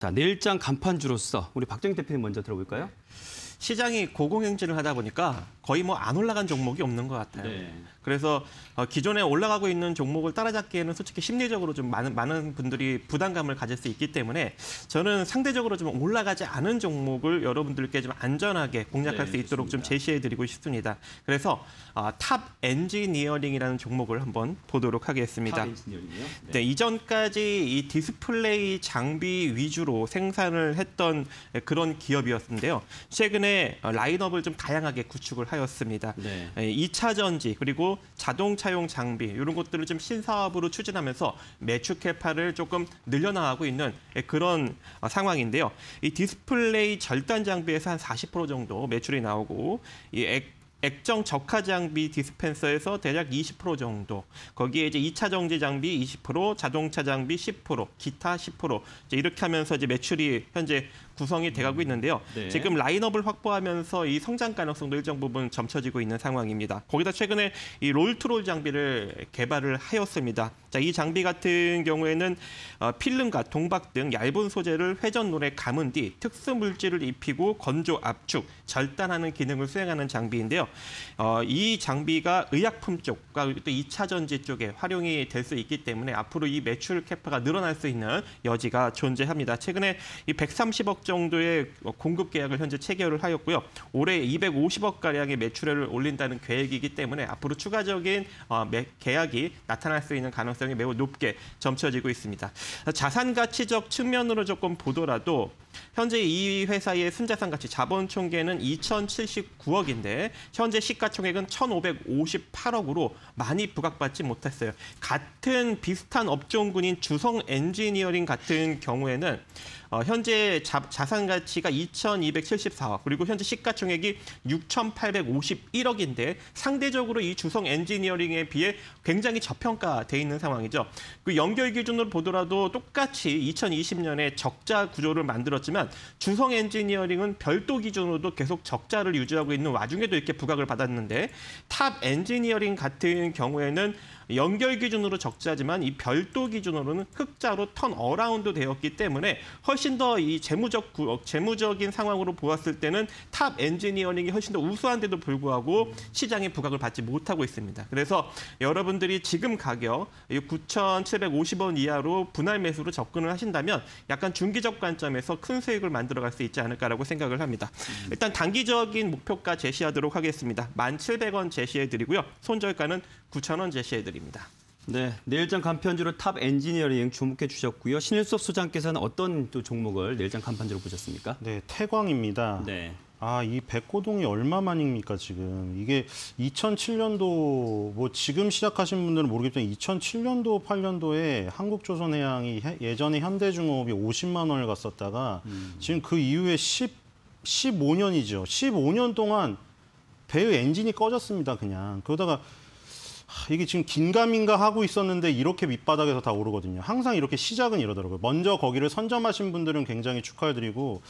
자, 내일장 간판주로서 우리 박정희 대표님 먼저 들어볼까요? 시장이 고공행진을 하다 보니까 거의 뭐 안 올라간 종목이 없는 것 같아요. 네. 그래서 어, 기존에 올라가고 있는 종목을 따라잡기에는 솔직히 심리적으로 좀 많은 많은 분들이 부담감을 가질 수 있기 때문에 저는 상대적으로 좀 올라가지 않은 종목을 여러분들께 좀 안전하게 공략할 네, 수 있도록 좋습니다. 좀 제시해드리고 싶습니다. 그래서 어, 탑 엔지니어링이라는 종목을 한번 보도록 하겠습니다. 엔이 네. 네, 이전까지 이 디스플레이 장비 위주로 생산을 했던 그런 기업이었는데요. 최근에 어, 라인업을 좀 다양하게 구축을 하였. 하였습니다. 네. 2차 예, 전지 그리고 자동차용 장비 이런 것들을 좀 신사업으로 추진하면서 매출 캐파를 조금 늘려나가고 있는 예, 그런 어, 상황인데요. 이 디스플레이 절단 장비에서 한 40% 정도 매출이 나오고 이액 액정 적화 장비 디스펜서에서 대략 20% 정도, 거기에 이제 2차 정제 장비 20%, 자동차 장비 10%, 기타 10% 이제 이렇게 하면서 이제 매출이 현재 구성이 음. 돼가고 있는데요. 네. 지금 라인업을 확보하면서 이 성장 가능성도 일정 부분 점쳐지고 있는 상황입니다. 거기다 최근에 이 롤트롤 장비를 개발을 하였습니다. 자, 이 장비 같은 경우에는 어, 필름과 동박 등 얇은 소재를 회전롤에 감은 뒤 특수 물질을 입히고 건조 압축, 절단하는 기능을 수행하는 장비인데요. 어, 이 장비가 의약품 쪽과 또 2차 전지 쪽에 활용이 될 수 있기 때문에 앞으로 이 매출 캐파가 늘어날 수 있는 여지가 존재합니다. 최근에 이 130억 정도의 공급 계약을 현재 체결을 하였고요. 올해 250억 가량의 매출을 올린다는 계획이기 때문에 앞으로 추가적인 어, 매, 계약이 나타날 수 있는 가능성 가능성이 매우 높게 점쳐지고 있습니다. 자산 가치적 측면으로 조금 보더라도 현재 이 회사의 순자산 가치 자본 총계는 2,079억인데 현재 시가총액은 1,558억으로 많이 부각받지 못했어요. 같은 비슷한 업종군인 주성 엔지니어링 같은 경우에는 어, 현재 자, 산 가치가 2,274억 그리고 현재 시가총액이 6,851억인데 상대적으로 이 주성 엔지니어링에 비해 굉장히 저평가돼 있는 상황이죠. 그 연결 기준으로 보더라도 똑같이 2020년에 적자 구조를 만들었지만 주성 엔지니어링은 별도 기준으로도 계속 적자를 유지하고 있는 와중에도 이렇게 부각을 받았는데 탑 엔지니어링 같은 경우에는 연결 기준으로 적자지만 이 별도 기준으로는 흑자로 턴 어라운드 되었기 때문에 훨씬 더 이 재무적 어, 재무적인 상황으로 보았을 때는 탑 엔지니어링이 훨씬 더 우수한데도 불구하고 시장의 부각을 받지 못하고 있습니다. 그래서 여러분들이 지금 가격 9,750원 이하로 분할 매수로 접근을 하신다면 약간 중기적 관점에서 큰 수익을 만들어갈 수 있지 않을까라고 생각을 합니다. 일단 단기적인 목표가 제시하도록 하겠습니다. 1,700원 제시해드리고요. 손절가는 9,000원 제시해드립니다. 얘기입니다. 네, 내일장 간편지로 탑 엔지니어링 주목해 주셨고요. 신일섭 소장께서는 어떤 또 종목을 내일장 간판지로 보셨습니까? 네, 태광입니다. 네. 아, 이 백고동이 얼마만입니까, 지금? 이게 2007년도, 뭐 지금 시작하신 분들은 모르겠지만 2007년도, 8년도에 한국조선해양이 예전에 현대중공업이 50만 원을 갔었다가 음. 지금 그 이후에 10, 15년이죠. 15년 동안 배의 엔진이 꺼졌습니다, 그냥. 그러다가 이게 지금 긴가민가 하고 있었는데 이렇게 밑바닥에서 다 오르거든요. 항상 이렇게 시작은 이러더라고요. 먼저 거기를 선점하신 분들은 굉장히 축하드리고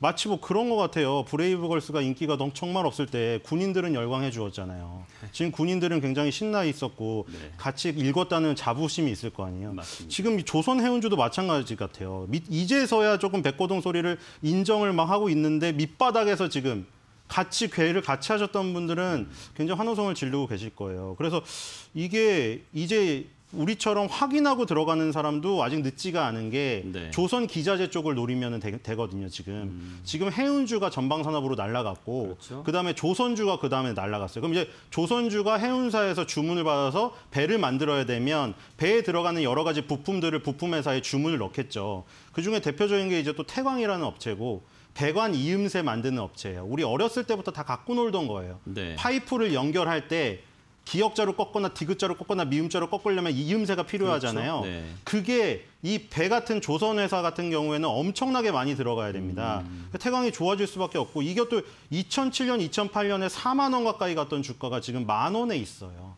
마치 뭐 그런 것 같아요. 브레이브걸스가 인기가 너무 정말 없을 때 군인들은 열광해 주었잖아요. 지금 군인들은 굉장히 신나 있었고 네. 같이 읽었다는 자부심이 있을 거 아니에요. 맞습니다. 지금 조선 해운주도 마찬가지 같아요. 이제서야 조금 백고동 소리를 인정을 막 하고 있는데 밑바닥에서 지금 같이 괴를 같이 하셨던 분들은 굉장히 환호성을 지르고 계실 거예요. 그래서 이게 이제 우리처럼 확인하고 들어가는 사람도 아직 늦지가 않은 게 네. 조선 기자재 쪽을 노리면 되, 거든요 지금. 음. 지금 해운주가 전방산업으로 날라갔고 그렇죠. 그다음에 조선주가 그다음에 날라갔어요. 그럼 이제 조선주가 해운사에서 주문을 받아서 배를 만들어야 되면 배에 들어가는 여러 가지 부품들을 부품 회사에 주문을 넣겠죠. 그중에 대표적인 게 이제 또 태광이라는 업체고 배관 이음새 만드는 업체예요. 우리 어렸을 때부터 다 갖고 놀던 거예요. 네. 파이프를 연결할 때 기역자로 꺾거나 디귿자로 꺾거나 미음자로 꺾으려면 이음새가 필요하잖아요. 그렇죠. 네. 그게 이 배 같은 조선 회사 같은 경우에는 엄청나게 많이 들어가야 됩니다. 음. 그러니까 태광이 좋아질 수밖에 없고 이것도 2007년, 2008년에 4만 원 가까이 갔던 주가가 지금 만 원에 있어요.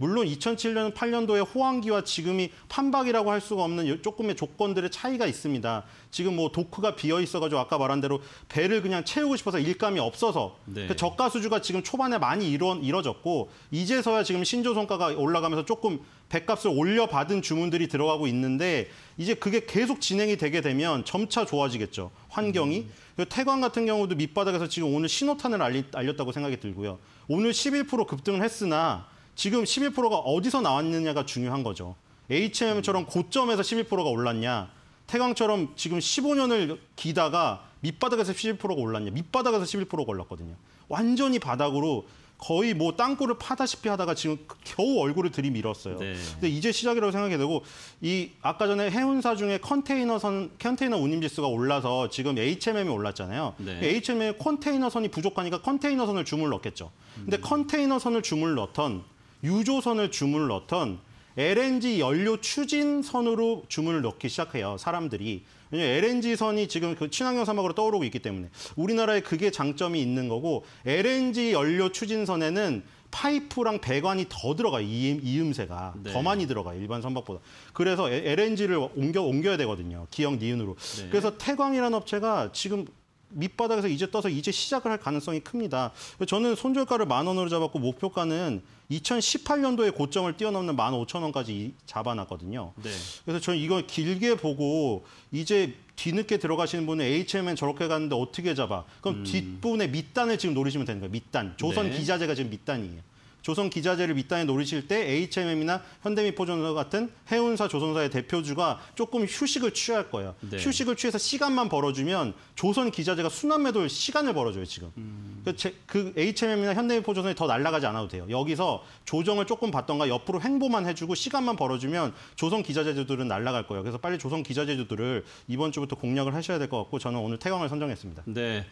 물론 2007년, 8년도에 호황기와 지금이 판박이라고 할 수가 없는 조금의 조건들의 차이가 있습니다. 지금 뭐 도크가 비어 있어가지고 아까 말한 대로 배를 그냥 채우고 싶어서 일감이 없어서 네. 그 저가 수주가 지금 초반에 많이 이뤄, 이뤄졌고 이제서야 지금 신조성과가 올라가면서 조금 배값을 올려받은 주문들이 들어가고 있는데 이제 그게 계속 진행이 되게 되면 점차 좋아지겠죠. 환경이. 음. 태광 같은 경우도 밑바닥에서 지금 오늘 신호탄을 알렸다고 생각이 들고요. 오늘 11% 급등을 했으나 지금 12%가 어디서 나왔느냐가 중요한 거죠. HM처럼 고점에서 12%가 올랐냐, 태광처럼 지금 15년을 기다가 밑바닥에서 12%가 올랐냐, 밑바닥에서 11%가 올랐거든요. 완전히 바닥으로 거의 뭐 땅굴을 파다시피 하다가 지금 겨우 얼굴을 들이밀었어요. 네. 근데 이제 시작이라고 생각이 되고 이 아까 전에 해운사 중에 컨테이너선 컨테이너 운임 지수가 올라서 지금 HMM이 올랐잖아요. 네. 그 HMM에 컨테이너선이 부족하니까 컨테이너선을 주물 넣겠죠. 근데 음. 컨테이너선을 주물 넣던 유조선을 주문을 넣던 LNG 연료 추진선으로 주문을 넣기 시작해요, 사람들이. 왜냐면 LNG선이 지금 그 친환경 사막으로 떠오르고 있기 때문에 우리나라에 그게 장점이 있는 거고 LNG 연료 추진선에는 파이프랑 배관이 더 들어가요. 이음, 새가더 네. 많이 들어가요. 일반 선박보다. 그래서 LNG를 옮겨, 옮겨야 되거든요. 기역 니은으로. 네. 그래서 태광이라는 업체가 지금 밑바닥에서 이제 떠서 이제 시작을 할 가능성이 큽니다. 저는 손절가를 만 원으로 잡았고 목표가는 2018년도에 고점을 뛰어넘는 만 오천 원까지 잡아놨거든요. 네. 그래서 저는 이걸 길게 보고 이제 뒤늦게 들어가시는 분은 HMN 저렇게 갔는데 어떻게 잡아? 그럼 음. 뒷부분에 밑단을 지금 노리시면 되는 거예요. 밑단. 조선 네. 기자재가 지금 밑단이에요. 조선 기자재를 밑단에 노리실 때 HMM이나 현대미포전사 같은 해운사 조선사의 대표주가 조금 휴식을 취할 거예요. 네. 휴식을 취해서 시간만 벌어주면 조선 기자재가 순환 매도일 시간을 벌어줘요 지금. 음. 그, 제, 그 HMM이나 현대미포전선이 더 날아가지 않아도 돼요. 여기서 조정을 조금 받던가 옆으로 횡보만 해주고 시간만 벌어주면 조선 기자재주들은 날아갈 거예요. 그래서 빨리 조선 기자재주들을 이번 주부터 공략을 하셔야 될 것 같고 저는 오늘 태광을 선정했습니다. 네,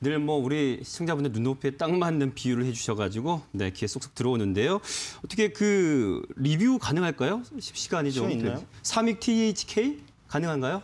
늘 뭐 우리 시청자분들 눈높이에 딱 맞는 비유를 해주셔가지고 네 귀에 쏙쏙 들어오는데요. 어떻게 그 리뷰 가능할까요? 1 0 시간이 좀 있나요? 3익 그 THK 가능한가요?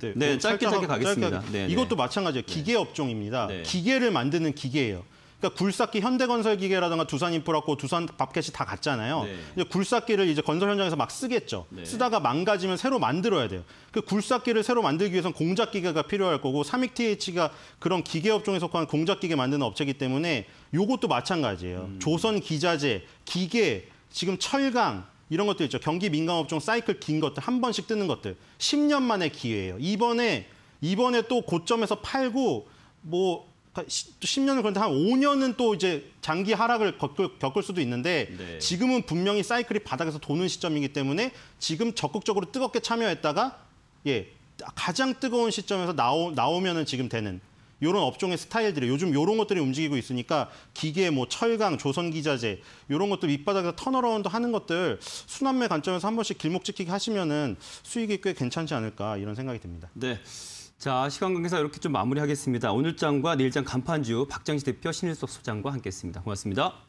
네, 네 짧게 짧게 가겠습니다. 짧게. 네, 이것도 마찬가지예요. 기계 네. 업종입니다. 네. 기계를 만드는 기계예요. 그러니까 굴삭기 현대건설기계라든가 두산인프라코, 두산 밥켓이 다 갔잖아요. 네. 이제 굴삭기를 이제 건설 현장에서 막 쓰겠죠. 네. 쓰다가 망가지면 새로 만들어야 돼요. 그 굴삭기를 새로 만들기 위해서는 공작기계가 필요할 거고 삼익TH가 그런 기계업종에 속한 공작기계 만드는 업체이기 때문에 요것도 마찬가지예요. 음. 조선 기자재, 기계, 지금 철강, 이런 것도 있죠. 경기 민간업종 사이클 긴 것들, 한 번씩 뜨는 것들. 10년 만에 기회예요. 이번에, 이번에 또 고점에서 팔고, 뭐, 10년을 그러니까 그런데 한 5년은 또 이제 장기 하락을 겪을, 겪을 수도 있는데 네. 지금은 분명히 사이클이 바닥에서 도는 시점이기 때문에 지금 적극적으로 뜨겁게 참여했다가 예 가장 뜨거운 시점에서 나오, 나오면은 지금 되는 이런 업종의 스타일들이 요즘 이런 것들이 움직이고 있으니까 기계, 뭐 철강, 조선기자재 이런 것들 밑바닥에서 턴어라운드 하는 것들 순환매 관점에서 한 번씩 길목 지키기 하시면은 수익이 꽤 괜찮지 않을까 이런 생각이 듭니다. 네. 자, 시간 관계상 이렇게 좀 마무리하겠습니다. 오늘장과 내일장 간판주 박정희 대표, 신일섭 소장과 함께했습니다. 고맙습니다.